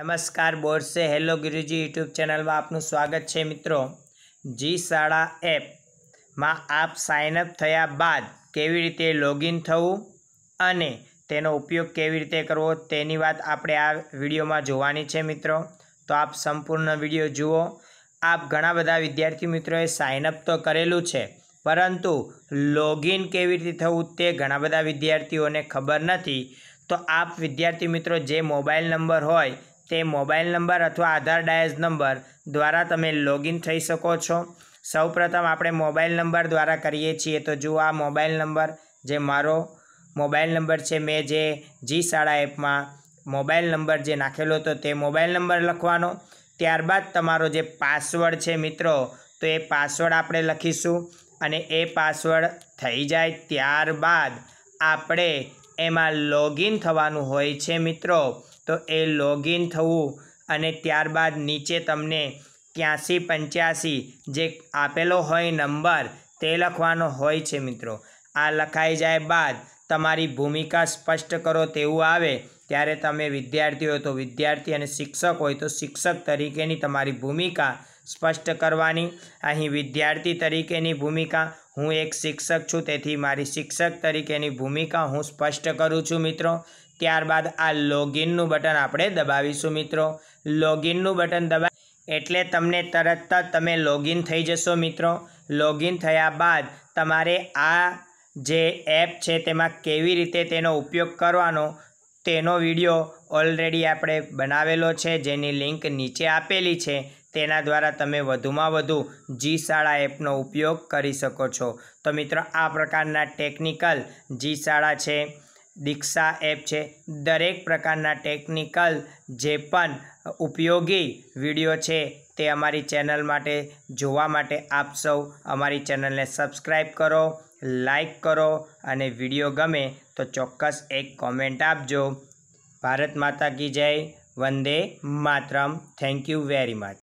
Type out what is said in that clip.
નમસ્કાર બોર્સે hello ગિરુજી YouTube ચેનલમાં આપનું સ્વાગત છે મિત્રો જી શાળા એપમાં આપ સાઇનઅપ થયા બાદ કેવી રીતે લોગિન થવું અને તેનો ઉપયોગ કેવી રીતે કરવો તેની વાત આપણે આ વિડીયોમાં જોવાની છે મિત્રો તો આપ સંપૂર્ણ વિડીયો જુઓ આપ ઘણા બધા વિદ્યાર્થી મિત્રોએ સાઇનઅપ તો કરેલું છે પરંતુ લોગિન કેવી રીતે થવું તે ઘણા બધા વિદ્યાર્થીઓને ખબર નથી તો આપ વિદ્યાર્થી મિત્રો જે મોબાઈલ નંબર હોય તે મોબાઈલ નંબર અથવા આધાર ડાયસ નંબર દ્વારા તમે લોગિન થઈ શકો છો સૌપ્રથમ આપણે મોબાઈલ નંબર દ્વારા કરીએ છીએ તો જુઓ આ મોબાઈલ નંબર જે મારો મોબાઈલ નંબર છે મેં જે જી શાળા એપમાં મોબાઈલ નંબર જે નાખેલો હતો તે મોબાઈલ નંબર લખવાનો ત્યારબાદ તમારો જે પાસવર્ડ છે મિત્રો તો એ પાસવર્ડ આપણે લખીશું અને એ પાસવર્ડ થઈ જાય ત્યારબાદ આપણે એમાં લોગિન થવાનું હોય છે મિત્રો તો એ લોગિન થવું અને ત્યારબાદ નીચે તમને ત્યાંસી પંચ્યાસી જે આપેલો હોય નંબર તે લખવાનો હોય છે મિત્રો આ લખાઈ જાય બાદ તમારી ભૂમિકા સ્પષ્ટ કરો તેવું આવે ત્યારે તમે વિદ્યાર્થી હોય તો વિદ્યાર્થી અને શિક્ષક હોય તો શિક્ષક તરીકેની તમારી ભૂમિકા સ્પષ્ટ કરવાની અહીં વિદ્યાર્થી તરીકેની ભૂમિકા હું એક શિક્ષક છું તેથી મારી શિક્ષક તરીકેની ભૂમિકા હું સ્પષ્ટ કરું છું મિત્રો ત્યારબાદ આ લોગિનનું બટન આપણે દબાવીશું મિત્રો લોગિનનું બટન દબા એટલે તમને તરત જ તમે લોગિન થઈ જશો મિત્રો લોગિન થયા બાદ તમારે આ જે એપ છે તેમાં કેવી રીતે તેનો ઉપયોગ કરવાનો તેનો વિડીયો ઓલરેડી આપણે બનાવેલો છે જેની લિંક નીચે આપેલી છે તેના દ્વારા તમે વધુમાં વધુ જી શાળા એપનો ઉપયોગ કરી શકો છો તો મિત્રો આ પ્રકારના ટેકનિકલ જી શાળા છે દીક્ષા એપ છે દરેક પ્રકારના ટેકનિકલ જે પણ ઉપયોગી વિડીયો છે તે અમારી ચેનલ માટે જોવા માટે આપ સૌ અમારી ચેનલને સબસ્ક્રાઈબ કરો લાઈક કરો અને વિડીયો ગમે તો ચોક્કસ એક કોમેન્ટ આપજો ભારત માતા કી જય વંદે માતરમ થેન્ક યુ વેરી મચ